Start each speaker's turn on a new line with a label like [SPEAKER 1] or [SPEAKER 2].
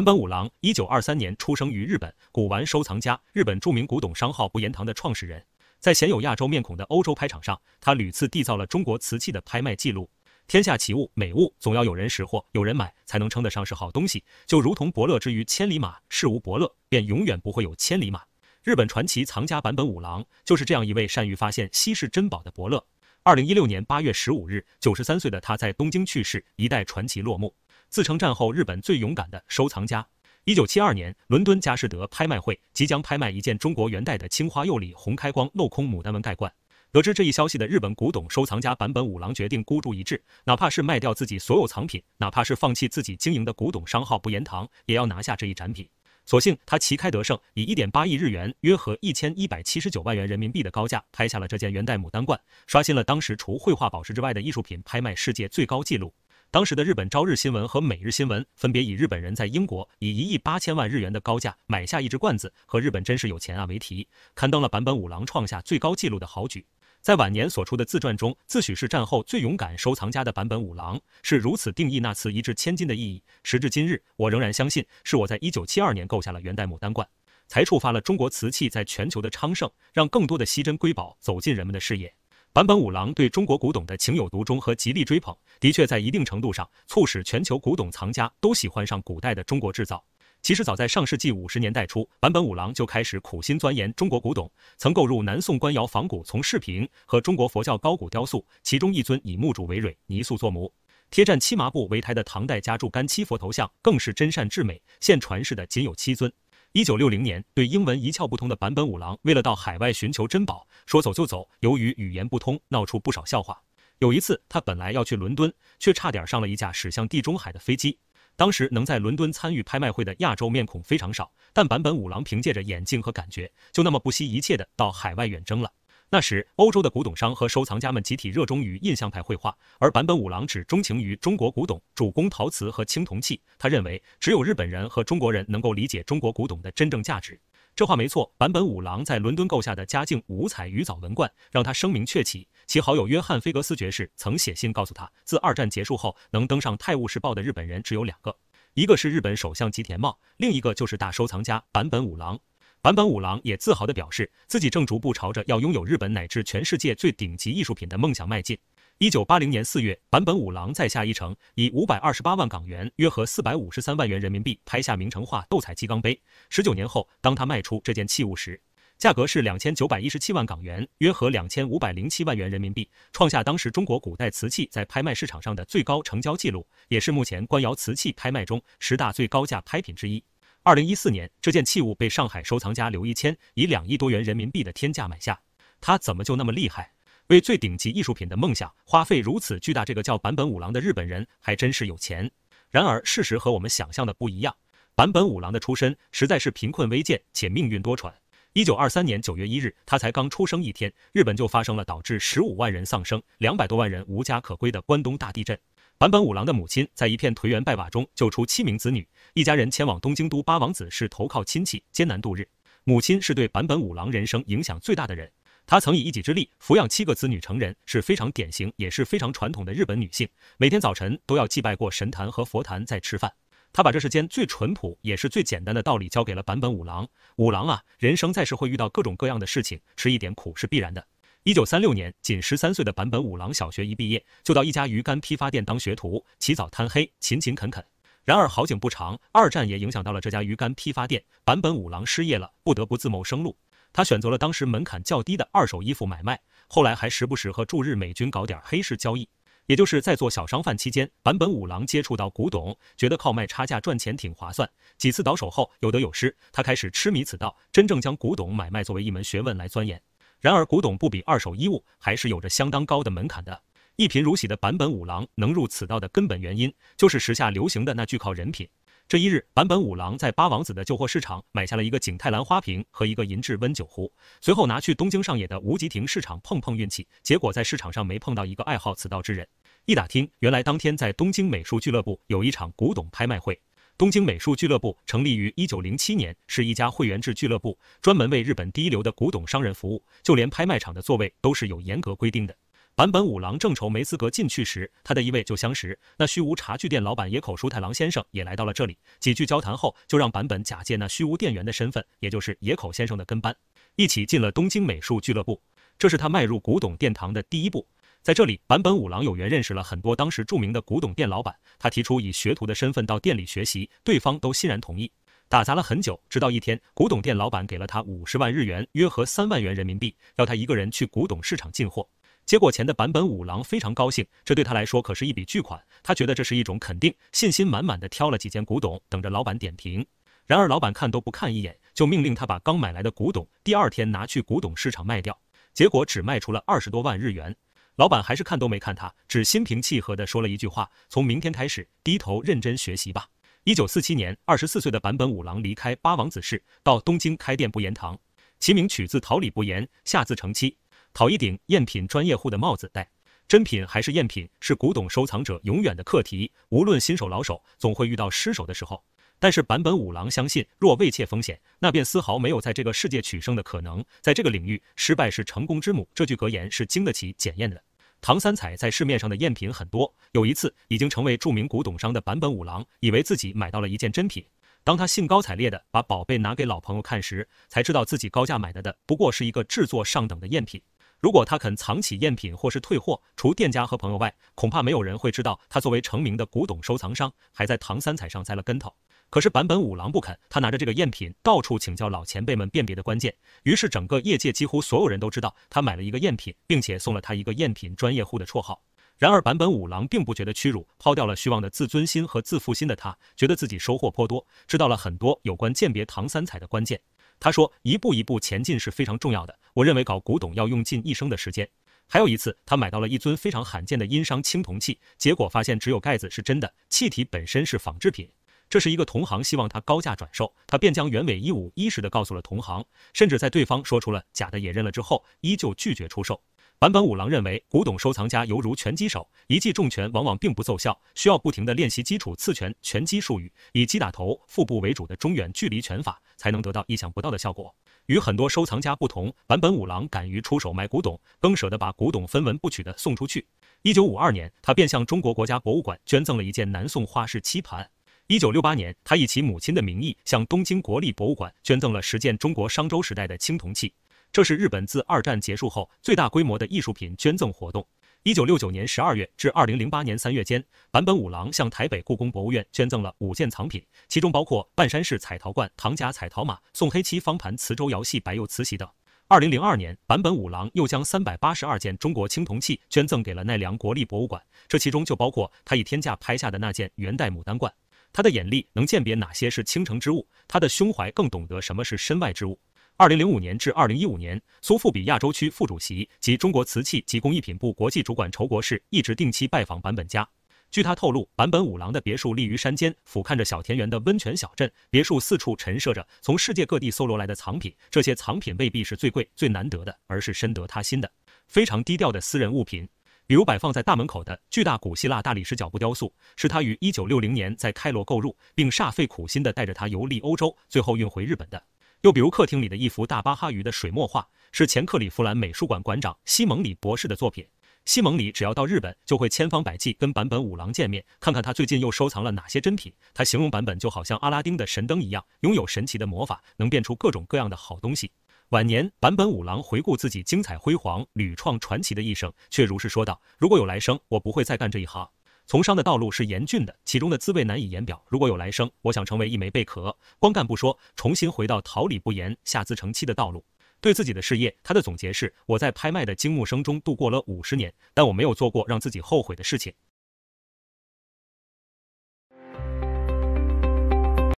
[SPEAKER 1] 版本五郎，一九二三年出生于日本，古玩收藏家，日本著名古董商号不言堂的创始人。在鲜有亚洲面孔的欧洲拍场上，他屡次缔造了中国瓷器的拍卖记录。天下奇物美物，总要有人识货、有人买，才能称得上是好东西。就如同伯乐之于千里马，世无伯乐，便永远不会有千里马。日本传奇藏家版本五郎就是这样一位善于发现稀世珍宝的伯乐。二零一六年八月十五日，九十三岁的他在东京去世，一代传奇落幕。自称战后日本最勇敢的收藏家。一九七二年，伦敦佳士得拍卖会即将拍卖一件中国元代的青花釉里红开光镂空牡丹纹盖罐。得知这一消息的日本古董收藏家版本五郎决定孤注一掷，哪怕是卖掉自己所有藏品，哪怕是放弃自己经营的古董商号不言堂，也要拿下这一展品。所幸他旗开得胜，以一点八亿日元（约合一千一百七十九万元人民币）的高价拍下了这件元代牡丹罐，刷新了当时除绘画、宝石之外的艺术品拍卖世界最高纪录。当时的日本《朝日新闻》和《每日新闻》分别以“日本人在英国以一亿八千万日元的高价买下一只罐子”和“日本真是有钱啊”为题，刊登了坂本五郎创下最高纪录的好举。在晚年所出的自传中，自诩是战后最勇敢收藏家的坂本五郎是如此定义那次一掷千金的意义：“时至今日，我仍然相信，是我在一九七二年购下了元代牡丹罐，才触发了中国瓷器在全球的昌盛，让更多的稀珍瑰宝走进人们的视野。”坂本五郎对中国古董的情有独钟和极力追捧，的确在一定程度上促使全球古董藏家都喜欢上古代的中国制造。其实早在上世纪五十年代初，坂本五郎就开始苦心钻研中国古董，曾购入南宋官窑仿古从饰品和中国佛教高古雕塑，其中一尊以木主为蕊、泥塑作模、贴占七麻布为胎的唐代加柱干七佛头像，更是真善至美，现传世的仅有七尊。一九六零年，对英文一窍不通的坂本五郎，为了到海外寻求珍宝，说走就走。由于语言不通，闹出不少笑话。有一次，他本来要去伦敦，却差点上了一架驶向地中海的飞机。当时能在伦敦参与拍卖会的亚洲面孔非常少，但坂本五郎凭借着眼镜和感觉，就那么不惜一切的到海外远征了。那时，欧洲的古董商和收藏家们集体热衷于印象派绘画，而坂本五郎只钟情于中国古董，主攻陶瓷和青铜器。他认为只有日本人和中国人能够理解中国古董的真正价值。这话没错。坂本五郎在伦敦购下的嘉靖五彩鱼藻文冠，让他声名鹊起。其好友约翰·菲格斯爵士曾写信告诉他，自二战结束后，能登上《泰晤士报》的日本人只有两个，一个是日本首相吉田茂，另一个就是大收藏家坂本五郎。坂本五郎也自豪地表示，自己正逐步朝着要拥有日本乃至全世界最顶级艺术品的梦想迈进。一九八零年四月，坂本五郎在下一城以五百二十八万港元（约合四百五十三万元人民币）拍下明成化斗彩鸡缸杯。十九年后，当他卖出这件器物时，价格是两千九百一十七万港元（约合两千五百零七万元人民币），创下当时中国古代瓷器在拍卖市场上的最高成交记录，也是目前官窑瓷器拍卖中十大最高价拍品之一。二零一四年，这件器物被上海收藏家刘一谦以两亿多元人民币的天价买下。他怎么就那么厉害？为最顶级艺术品的梦想花费如此巨大，这个叫坂本五郎的日本人还真是有钱。然而，事实和我们想象的不一样。坂本五郎的出身实在是贫困微贱且命运多舛。一九二三年九月一日，他才刚出生一天，日本就发生了导致十五万人丧生、两百多万人无家可归的关东大地震。坂本五郎的母亲在一片颓垣败瓦中救出七名子女，一家人前往东京都八王子市投靠亲戚，艰难度日。母亲是对坂本五郎人生影响最大的人。她曾以一己之力抚养七个子女成人，是非常典型也是非常传统的日本女性。每天早晨都要祭拜过神坛和佛坛再吃饭。她把这世间最淳朴也是最简单的道理教给了坂本五郎。五郎啊，人生在世会遇到各种各样的事情，吃一点苦是必然的。一九三六年，仅十三岁的坂本五郎小学一毕业，就到一家鱼竿批发店当学徒，起早贪黑，勤勤恳恳。然而好景不长，二战也影响到了这家鱼竿批发店，坂本五郎失业了，不得不自谋生路。他选择了当时门槛较低的二手衣服买卖，后来还时不时和驻日美军搞点黑市交易。也就是在做小商贩期间，坂本五郎接触到古董，觉得靠卖差价赚钱挺划算。几次倒手后，有得有失，他开始痴迷此道，真正将古董买卖作为一门学问来钻研。然而，古董不比二手衣物，还是有着相当高的门槛的。一贫如洗的版本五郎能入此道的根本原因，就是时下流行的那句“靠人品”。这一日，版本五郎在八王子的旧货市场买下了一个景泰蓝花瓶和一个银质温酒壶，随后拿去东京上野的无极亭市场碰碰运气，结果在市场上没碰到一个爱好此道之人。一打听，原来当天在东京美术俱乐部有一场古董拍卖会。东京美术俱乐部成立于一九零七年，是一家会员制俱乐部，专门为日本第一流的古董商人服务。就连拍卖场的座位都是有严格规定的。版本五郎正愁没资格进去时，他的一位就相识。那虚无茶具店老板野口舒太郎先生也来到了这里。几句交谈后，就让版本假借那虚无店员的身份，也就是野口先生的跟班，一起进了东京美术俱乐部。这是他迈入古董殿堂的第一步。在这里，坂本五郎有缘认识了很多当时著名的古董店老板。他提出以学徒的身份到店里学习，对方都欣然同意。打杂了很久，直到一天，古董店老板给了他五十万日元（约合三万元人民币），要他一个人去古董市场进货。接过钱的坂本五郎非常高兴，这对他来说可是一笔巨款。他觉得这是一种肯定，信心满满的挑了几件古董，等着老板点评。然而，老板看都不看一眼，就命令他把刚买来的古董第二天拿去古董市场卖掉。结果只卖出了二十多万日元。老板还是看都没看他，只心平气和地说了一句话：“从明天开始，低头认真学习吧。”一九四七年，二十四岁的坂本五郎离开八王子市，到东京开店不言堂，其名取自“桃李不言，下自成蹊”。讨一顶赝品专业户的帽子戴，真品还是赝品，是古董收藏者永远的课题。无论新手老手，总会遇到失手的时候。但是坂本五郎相信，若未切风险，那便丝毫没有在这个世界取胜的可能。在这个领域，失败是成功之母，这句格言是经得起检验的。唐三彩在市面上的赝品很多。有一次，已经成为著名古董商的坂本五郎，以为自己买到了一件真品。当他兴高采烈的把宝贝拿给老朋友看时，才知道自己高价买的的不过是一个制作上等的赝品。如果他肯藏起赝品或是退货，除店家和朋友外，恐怕没有人会知道他作为成名的古董收藏商，还在唐三彩上栽了跟头。可是坂本五郎不肯，他拿着这个赝品到处请教老前辈们辨别的关键。于是整个业界几乎所有人都知道他买了一个赝品，并且送了他一个赝品专业户的绰号。然而坂本五郎并不觉得屈辱，抛掉了虚妄的自尊心和自负心的他，觉得自己收获颇多，知道了很多有关鉴别唐三彩的关键。他说：“一步一步前进是非常重要的，我认为搞古董要用尽一生的时间。”还有一次，他买到了一尊非常罕见的殷商青铜器，结果发现只有盖子是真的，气体本身是仿制品。这是一个同行希望他高价转售，他便将原委一五一十的告诉了同行，甚至在对方说出了假的也认了之后，依旧拒绝出售。坂本五郎认为，古董收藏家犹如拳击手，一记重拳往往并不奏效，需要不停的练习基础刺拳、拳击术语，以击打头、腹部为主的中远距离拳法，才能得到意想不到的效果。与很多收藏家不同，坂本五郎敢于出手卖古董，更舍得把古董分文不取的送出去。一九五二年，他便向中国国家博物馆捐赠了一件南宋花式漆盘。一九六八年，他以其母亲的名义向东京国立博物馆捐赠了十件中国商周时代的青铜器，这是日本自二战结束后最大规模的艺术品捐赠活动。一九六九年十二月至二零零八年三月间，坂本五郎向台北故宫博物院捐赠了五件藏品，其中包括半山式彩陶罐、唐家彩陶马、宋黑漆方盘、磁州窑系白釉瓷器等。二零零二年，坂本五郎又将三百八十二件中国青铜器捐赠给了奈良国立博物馆，这其中就包括他以天价拍下的那件元代牡丹罐。他的眼力能鉴别哪些是倾城之物，他的胸怀更懂得什么是身外之物。二零零五年至二零一五年，苏富比亚洲区副主席及中国瓷器及工艺品部国际主管仇国士一直定期拜访版本家。据他透露，坂本五郎的别墅立于山间，俯瞰着小田园的温泉小镇。别墅四处陈设着从世界各地搜罗来的藏品，这些藏品未必是最贵、最难得的，而是深得他心的、非常低调的私人物品。比如摆放在大门口的巨大古希腊大理石脚部雕塑，是他于一九六零年在开罗购入，并煞费苦心的带着他游历欧洲，最后运回日本的。又比如客厅里的一幅大巴哈鱼的水墨画，是前克里夫兰美术馆馆长西蒙里博士的作品。西蒙里只要到日本，就会千方百计跟版本五郎见面，看看他最近又收藏了哪些珍品。他形容版本就好像阿拉丁的神灯一样，拥有神奇的魔法，能变出各种各样的好东西。晚年，坂本五郎回顾自己精彩辉煌、屡创传奇的一生，却如是说道：“如果有来生，我不会再干这一行。从商的道路是严峻的，其中的滋味难以言表。如果有来生，我想成为一枚贝壳，光干不说，重新回到桃李不言，下自成蹊的道路。对自己的事业，他的总结是：我在拍卖的惊木声中度过了五十年，但我没有做过让自己后悔的事情。”